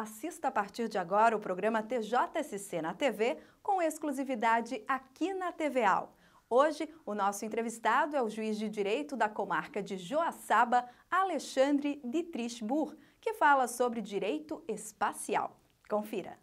Assista a partir de agora o programa TJSC na TV, com exclusividade aqui na TVAL. Hoje, o nosso entrevistado é o juiz de direito da comarca de Joaçaba, Alexandre de Burr, que fala sobre direito espacial. Confira.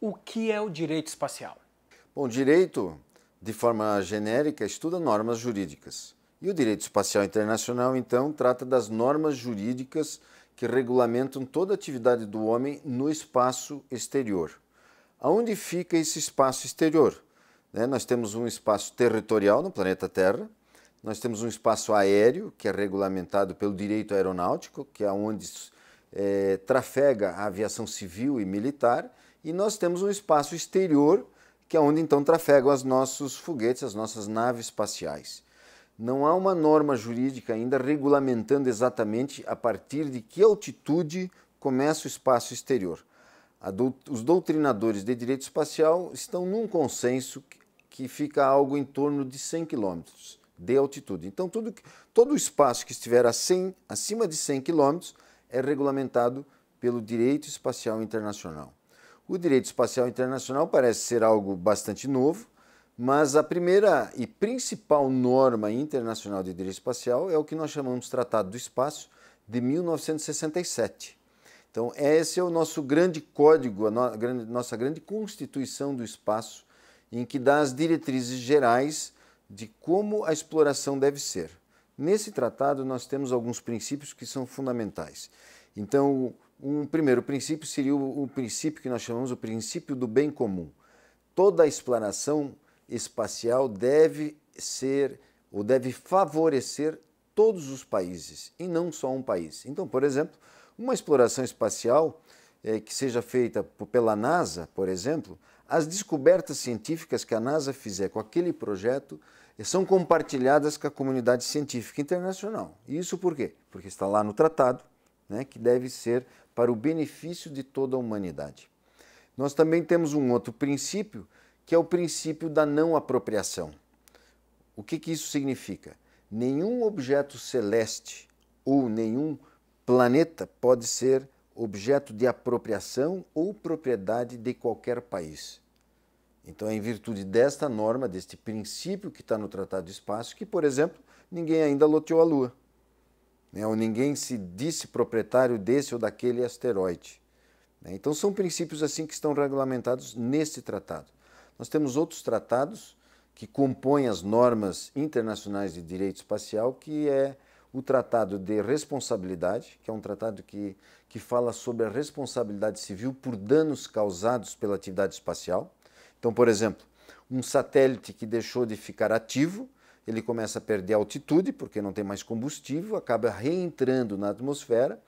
O que é o direito espacial? Bom, direito, de forma genérica, estuda normas jurídicas. E o direito espacial internacional, então, trata das normas jurídicas que regulamentam toda a atividade do homem no espaço exterior. Aonde fica esse espaço exterior? Né? Nós temos um espaço territorial no planeta Terra, nós temos um espaço aéreo, que é regulamentado pelo direito aeronáutico, que é onde é, trafega a aviação civil e militar, e nós temos um espaço exterior, que é onde então trafegam os nossos foguetes, as nossas naves espaciais não há uma norma jurídica ainda regulamentando exatamente a partir de que altitude começa o espaço exterior. os doutrinadores de direito espacial estão num consenso que, que fica algo em torno de 100 km de altitude. Então, tudo, todo o espaço que estiver a 100, acima de 100 km é regulamentado pelo direito espacial internacional. O direito espacial internacional parece ser algo bastante novo, mas a primeira e principal norma internacional de direito espacial é o que nós chamamos de Tratado do Espaço de 1967. Então, esse é o nosso grande código, a nossa grande constituição do espaço, em que dá as diretrizes gerais de como a exploração deve ser. Nesse tratado, nós temos alguns princípios que são fundamentais. Então, um primeiro princípio seria o, princípio que nós chamamos o princípio do bem comum. Toda exploração espacial deve ser ou deve favorecer todos os países e não só um país. Então, por exemplo, uma exploração espacial eh, que seja feita pela NASA, por exemplo, as descobertas científicas que a NASA fizer com aquele projeto eh, são compartilhadas com a comunidade científica internacional. Isso por quê? Porque está lá no tratado, né, que deve ser para o benefício de toda a humanidade. Nós também temos um outro princípio que é o princípio da não apropriação. O que, que isso significa? Nenhum objeto celeste ou nenhum planeta pode ser objeto de apropriação ou propriedade de qualquer país. Então, é em virtude desta norma, deste princípio que está no Tratado de Espaço, que, por exemplo, ninguém ainda loteou a Lua, né? ou ninguém se disse proprietário desse ou daquele asteroide. Né? Então, são princípios assim que estão regulamentados neste tratado. Nós temos outros tratados que compõem as normas internacionais de direito espacial, que é o Tratado de Responsabilidade, que é um tratado que, que fala sobre a responsabilidade civil por danos causados pela atividade espacial. Então, por exemplo, um satélite que deixou de ficar ativo, ele começa a perder altitude, porque não tem mais combustível, acaba reentrando na atmosfera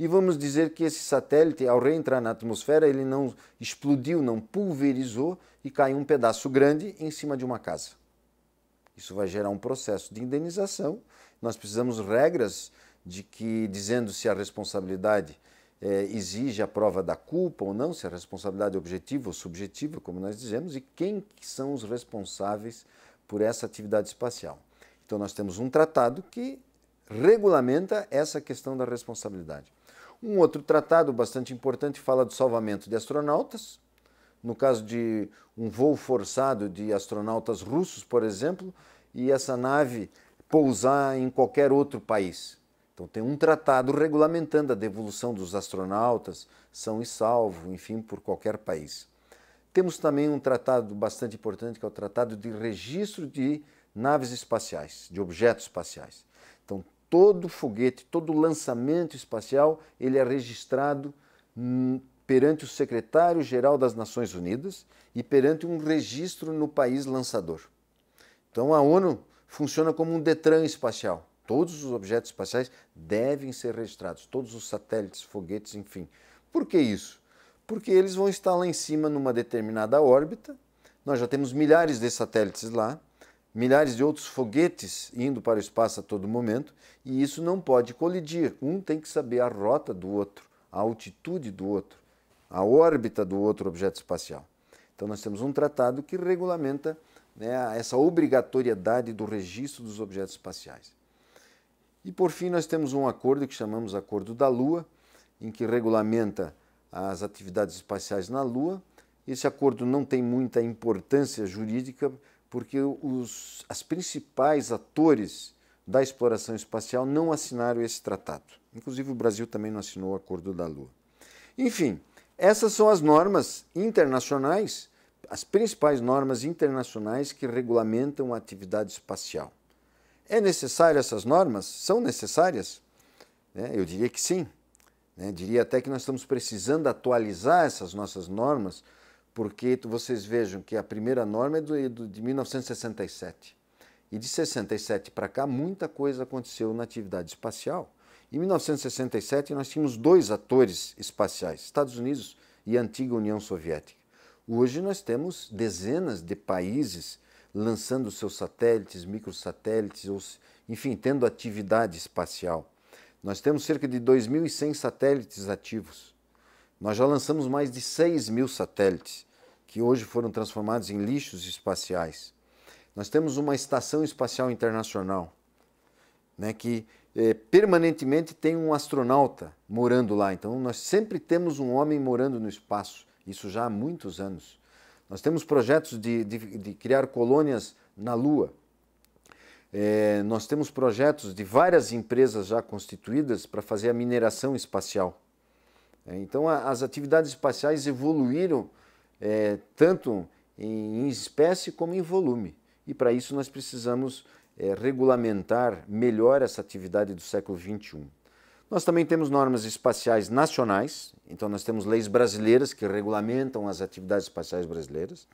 e vamos dizer que esse satélite, ao reentrar na atmosfera, ele não explodiu, não pulverizou e caiu um pedaço grande em cima de uma casa. Isso vai gerar um processo de indenização. Nós precisamos regras de que, dizendo se a responsabilidade é, exige a prova da culpa ou não, se a responsabilidade é objetiva ou subjetiva, como nós dizemos, e quem são os responsáveis por essa atividade espacial. Então, nós temos um tratado que regulamenta essa questão da responsabilidade. Um outro tratado bastante importante fala do salvamento de astronautas. No caso de um voo forçado de astronautas russos, por exemplo, e essa nave pousar em qualquer outro país. Então tem um tratado regulamentando a devolução dos astronautas, são e salvo, enfim, por qualquer país. Temos também um tratado bastante importante que é o Tratado de Registro de Naves Espaciais, de Objetos Espaciais. Então todo foguete, todo lançamento espacial, ele é registrado hum, perante o secretário-geral das Nações Unidas e perante um registro no país lançador. Então a ONU funciona como um Detran espacial. Todos os objetos espaciais devem ser registrados, todos os satélites, foguetes, enfim. Por que isso? Porque eles vão estar lá em cima numa determinada órbita. Nós já temos milhares de satélites lá, milhares de outros foguetes indo para o espaço a todo momento, e isso não pode colidir. Um tem que saber a rota do outro, a altitude do outro, a órbita do outro objeto espacial. Então, nós temos um tratado que regulamenta né, essa obrigatoriedade do registro dos objetos espaciais. E, por fim, nós temos um acordo que chamamos Acordo da Lua, em que regulamenta as atividades espaciais na Lua. Esse acordo não tem muita importância jurídica, porque os, as principais atores da exploração espacial não assinaram esse tratado. Inclusive, o Brasil também não assinou o Acordo da Lua. Enfim, essas são as normas internacionais, as principais normas internacionais que regulamentam a atividade espacial. É necessário essas normas? São necessárias? É, eu diria que sim. Né? Diria até que nós estamos precisando atualizar essas nossas normas porque vocês vejam que a primeira norma é do, é de 1967. E de 67 para cá, muita coisa aconteceu na atividade espacial. Em 1967, nós tínhamos dois atores espaciais, Estados Unidos e a antiga União Soviética. Hoje nós temos dezenas de países lançando seus satélites, microsatélites, ou, enfim, tendo atividade espacial. Nós temos cerca de 2.100 satélites ativos. Nós já lançamos mais de 6 mil satélites que hoje foram transformados em lixos espaciais. Nós temos uma Estação Espacial Internacional, né, que eh, permanentemente tem um astronauta morando lá. Então, nós sempre temos um homem morando no espaço, isso já há muitos anos. Nós temos projetos de, de, de criar colônias na Lua. Eh, nós temos projetos de várias empresas já constituídas para fazer a mineração espacial. Eh, então, a, as atividades espaciais evoluíram é, tanto em espécie como em volume. E para isso nós precisamos é, regulamentar melhor essa atividade do século XXI. Nós também temos normas espaciais nacionais, então nós temos leis brasileiras que regulamentam as atividades espaciais brasileiras.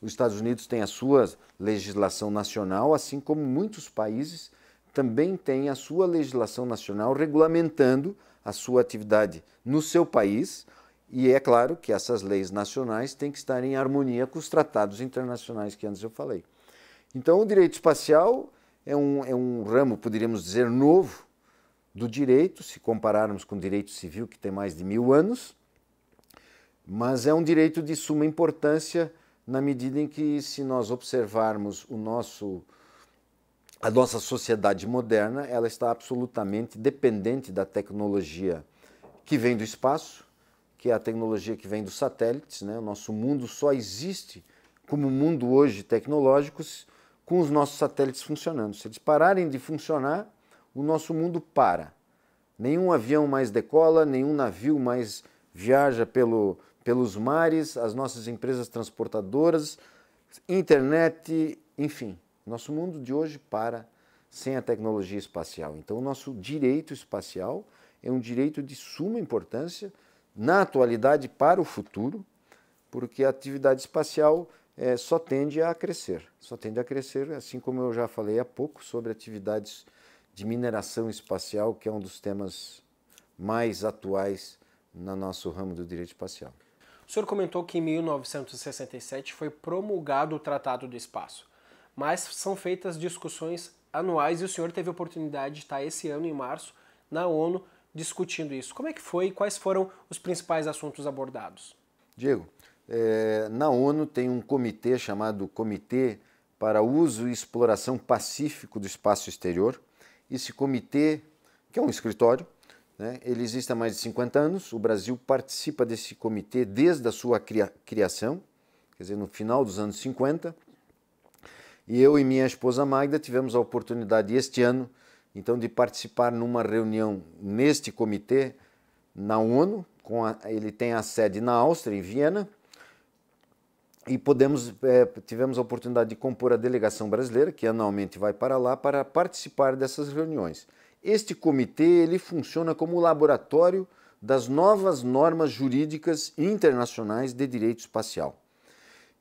Os Estados Unidos têm a sua legislação nacional, assim como muitos países também têm a sua legislação nacional regulamentando a sua atividade no seu país e é claro que essas leis nacionais têm que estar em harmonia com os tratados internacionais que antes eu falei. Então, o direito espacial é um, é um ramo, poderíamos dizer, novo do direito, se compararmos com o direito civil, que tem mais de mil anos, mas é um direito de suma importância na medida em que, se nós observarmos o nosso, a nossa sociedade moderna, ela está absolutamente dependente da tecnologia que vem do espaço que é a tecnologia que vem dos satélites. Né? O nosso mundo só existe como mundo hoje tecnológico com os nossos satélites funcionando. Se eles pararem de funcionar, o nosso mundo para. Nenhum avião mais decola, nenhum navio mais viaja pelo, pelos mares, as nossas empresas transportadoras, internet, enfim. Nosso mundo de hoje para sem a tecnologia espacial. Então, o nosso direito espacial é um direito de suma importância na atualidade para o futuro, porque a atividade espacial é, só tende a crescer, só tende a crescer, assim como eu já falei há pouco sobre atividades de mineração espacial, que é um dos temas mais atuais no nosso ramo do direito espacial. O senhor comentou que em 1967 foi promulgado o Tratado do Espaço, mas são feitas discussões anuais e o senhor teve a oportunidade de estar esse ano, em março, na ONU, discutindo isso. Como é que foi e quais foram os principais assuntos abordados? Diego, é, na ONU tem um comitê chamado Comitê para Uso e Exploração Pacífico do Espaço Exterior. Esse comitê, que é um escritório, né, ele existe há mais de 50 anos. O Brasil participa desse comitê desde a sua cria criação, quer dizer, no final dos anos 50. E eu e minha esposa Magda tivemos a oportunidade este ano então de participar numa reunião neste comitê na ONU, a, ele tem a sede na Áustria, em Viena, e podemos é, tivemos a oportunidade de compor a delegação brasileira que anualmente vai para lá para participar dessas reuniões. Este comitê ele funciona como laboratório das novas normas jurídicas internacionais de direito espacial.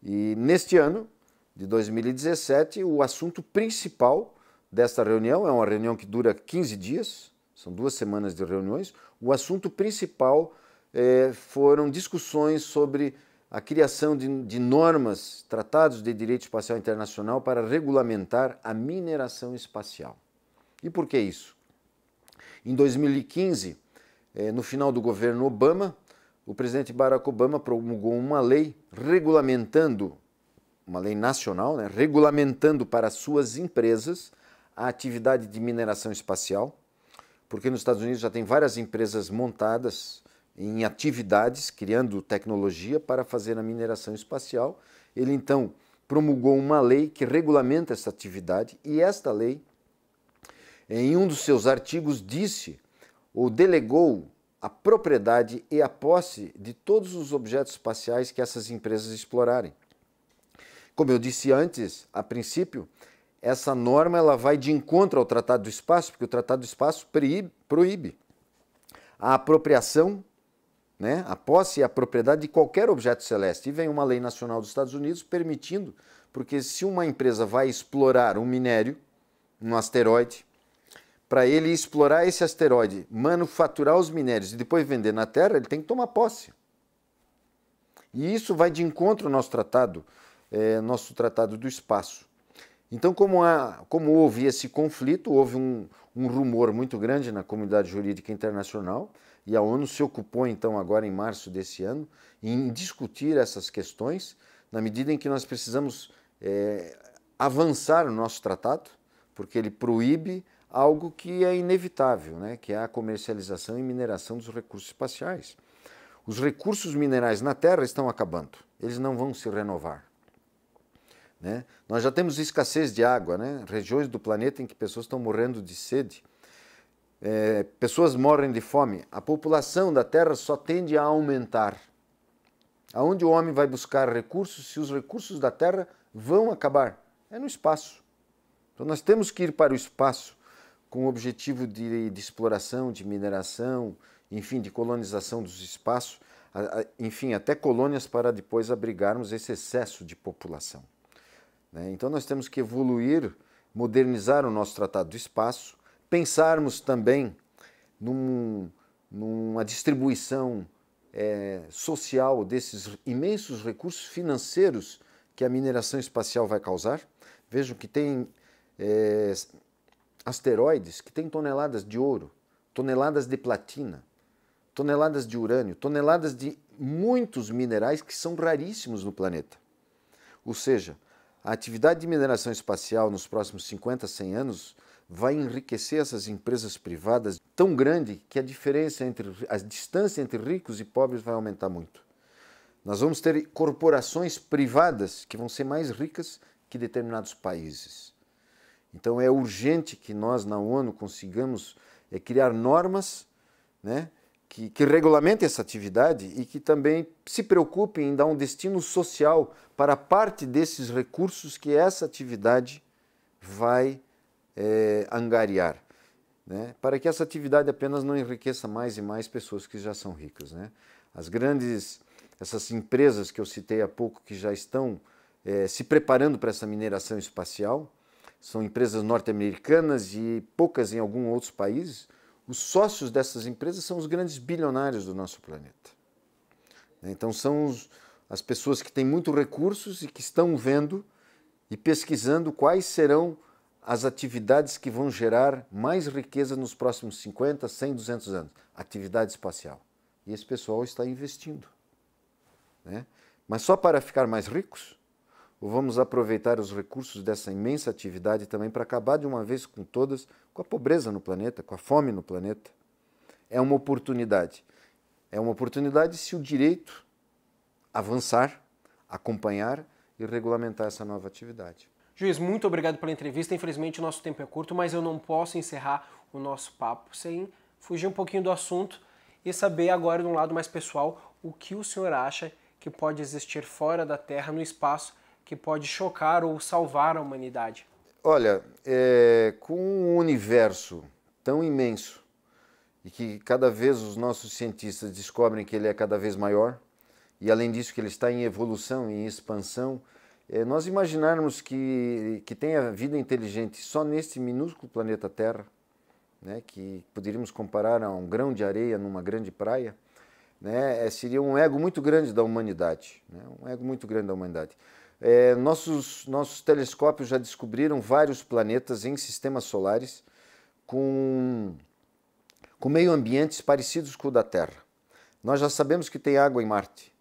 E neste ano de 2017 o assunto principal desta reunião, é uma reunião que dura 15 dias, são duas semanas de reuniões, o assunto principal é, foram discussões sobre a criação de, de, normas, tratados de direito espacial internacional para regulamentar a mineração espacial. E por que isso? Em 2015, eh, é, no final do governo Obama, o presidente Barack Obama promulgou uma lei regulamentando, uma lei nacional, né, regulamentando para suas empresas a atividade de mineração espacial, porque nos Estados Unidos já tem várias empresas montadas em atividades, criando tecnologia para fazer a mineração espacial. Ele então promulgou uma lei que regulamenta essa atividade e esta lei, em um dos seus artigos, disse ou delegou a propriedade e a posse de todos os objetos espaciais que essas empresas explorarem. Como eu disse antes, a princípio, essa norma ela vai de encontro ao Tratado do Espaço, porque o Tratado do Espaço proíbe a apropriação, né, a posse e a propriedade de qualquer objeto celeste. E vem uma lei nacional dos Estados Unidos permitindo, porque se uma empresa vai explorar um minério, um asteroide, para ele explorar esse asteroide, manufaturar os minérios e depois vender na Terra, ele tem que tomar posse. E isso vai de encontro ao nosso tratado, é, nosso tratado do espaço. Então, como, há, como houve esse conflito, houve um, um rumor muito grande na comunidade jurídica internacional e a ONU se ocupou então agora em março desse ano em discutir essas questões na medida em que nós precisamos é, avançar o nosso tratado, porque ele proíbe algo que é inevitável, né, que é a comercialização e mineração dos recursos espaciais. Os recursos minerais na Terra estão acabando, eles não vão se renovar. Né? Nós já temos escassez de água, né? regiões do planeta em que pessoas estão morrendo de sede. É, pessoas morrem de fome. A população da Terra só tende a aumentar. Aonde o homem vai buscar recursos se os recursos da Terra vão acabar? É no espaço. Então nós temos que ir para o espaço com o objetivo de, de exploração, de mineração, enfim, de colonização dos espaços, enfim, até colônias para depois abrigarmos esse excesso de população. Né? Então nós temos que evoluir, modernizar o nosso tratado do espaço, pensarmos também num, numa distribuição é, social desses imensos recursos financeiros que a mineração espacial vai causar. Vejam que tem é, asteroides que têm toneladas de ouro, toneladas de platina, toneladas de urânio, toneladas de muitos minerais que são raríssimos no planeta. Ou seja, a atividade de mineração espacial nos próximos 50, 100 anos vai enriquecer essas empresas privadas tão grande que a diferença entre a distância entre ricos e pobres vai aumentar muito. Nós vamos ter corporações privadas que vão ser mais ricas que determinados países. Então é urgente que nós na ONU consigamos eh, criar normas, né, que, que regulamentem essa atividade e que também se preocupem em dar um destino social para parte desses recursos que essa atividade vai é, angariar. Né? Para que essa atividade apenas não enriqueça mais e mais pessoas que já são ricas. Né? As grandes, essas empresas que eu citei há pouco que já estão é, se preparando para essa mineração espacial, são empresas norte-americanas e poucas em alguns outros países os sócios dessas empresas são os grandes bilionários do nosso planeta. Então, são os, as pessoas que têm muitos recursos e que estão vendo e pesquisando quais serão as atividades que vão gerar mais riqueza nos próximos 50, 100, 200 anos. Atividade espacial. E esse pessoal está investindo. Né? Mas só para ficar mais ricos? Ou vamos aproveitar os recursos dessa imensa atividade também para acabar de uma vez com todas com a pobreza no planeta, com a fome no planeta? É uma oportunidade. É uma oportunidade se o direito avançar, acompanhar e regulamentar essa nova atividade. Juiz, muito obrigado pela entrevista. Infelizmente o nosso tempo é curto, mas eu não posso encerrar o nosso papo sem fugir um pouquinho do assunto e saber agora, de um lado mais pessoal, o que o senhor acha que pode existir fora da Terra, no espaço, que pode chocar ou salvar a humanidade? Olha, é, com um universo tão imenso e que cada vez os nossos cientistas descobrem que ele é cada vez maior e além disso que ele está em evolução, em expansão, é, nós imaginarmos que, que tenha vida inteligente só neste minúsculo planeta Terra, né, que poderíamos comparar a um grão de areia numa grande praia, né, é, seria um ego muito grande da humanidade, né, um ego muito grande da humanidade. É, nossos, nossos telescópios já descobriram vários planetas em sistemas solares com, com meio ambientes parecidos com o da Terra. Nós já sabemos que tem água em Marte,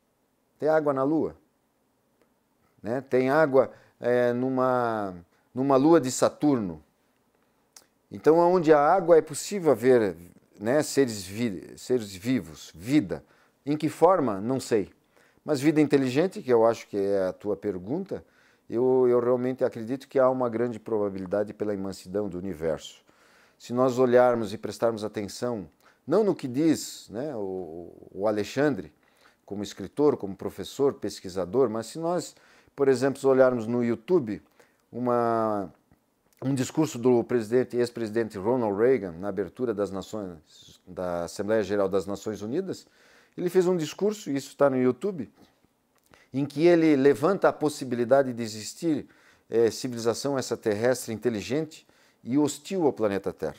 tem água na Lua, né? tem água é, numa, numa Lua de Saturno. Então, onde há água é possível haver né, seres, vi seres vivos, vida. Em que forma? Não sei. Mas vida inteligente, que eu acho que é a tua pergunta, eu, eu realmente acredito que há uma grande probabilidade pela imensidão do universo. Se nós olharmos e prestarmos atenção, não no que diz né, o, o Alexandre, como escritor, como professor, pesquisador, mas se nós, por exemplo, olharmos no YouTube uma, um discurso do presidente ex-presidente Ronald Reagan na abertura das nações da Assembleia Geral das Nações Unidas, ele fez um discurso, e isso está no YouTube, em que ele levanta a possibilidade de existir é, civilização extraterrestre inteligente e hostil ao planeta Terra.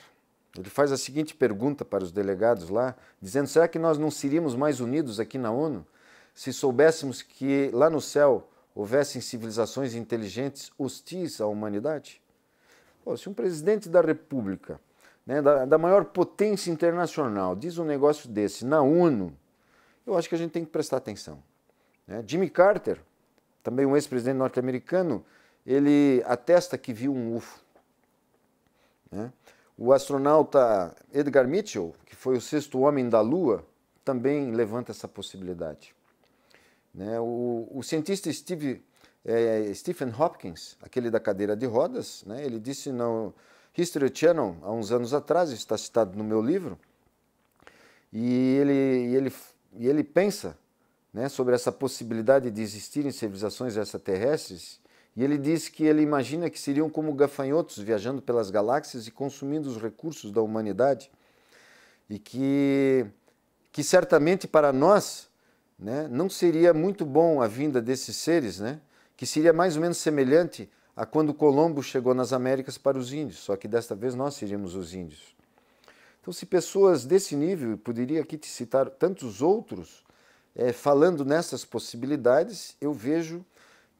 Ele faz a seguinte pergunta para os delegados lá, dizendo: será que nós não seríamos mais unidos aqui na ONU se soubéssemos que lá no céu houvessem civilizações inteligentes hostis à humanidade? Pô, se um presidente da República, né, da, da maior potência internacional, diz um negócio desse na ONU, eu acho que a gente tem que prestar atenção. Né? Jimmy Carter, também um ex-presidente norte-americano, ele atesta que viu um UFO. Né? O astronauta Edgar Mitchell, que foi o sexto homem da Lua, também levanta essa possibilidade. Né? O, o, cientista Steve, é, Stephen Hopkins, aquele da cadeira de rodas, né? ele disse no History Channel há uns anos atrás, está citado no meu livro, e ele, ele e ele pensa né, sobre essa possibilidade de existirem civilizações extraterrestres, e ele diz que ele imagina que seriam como gafanhotos viajando pelas galáxias e consumindo os recursos da humanidade, e que, que certamente para nós né, não seria muito bom a vinda desses seres, né, que seria mais ou menos semelhante a quando Colombo chegou nas Américas para os índios, só que desta vez nós seríamos os índios. Então, se pessoas desse nível, poderia aqui te citar tantos outros, é, falando nessas possibilidades, eu vejo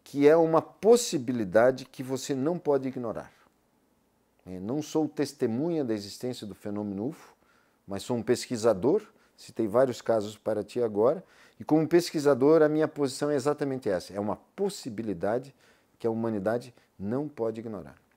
que é uma possibilidade que você não pode ignorar. É, não sou testemunha da existência do fenômeno UFO, mas sou um pesquisador, citei vários casos para ti agora, e como pesquisador a minha posição é exatamente essa, é uma possibilidade que a humanidade não pode ignorar.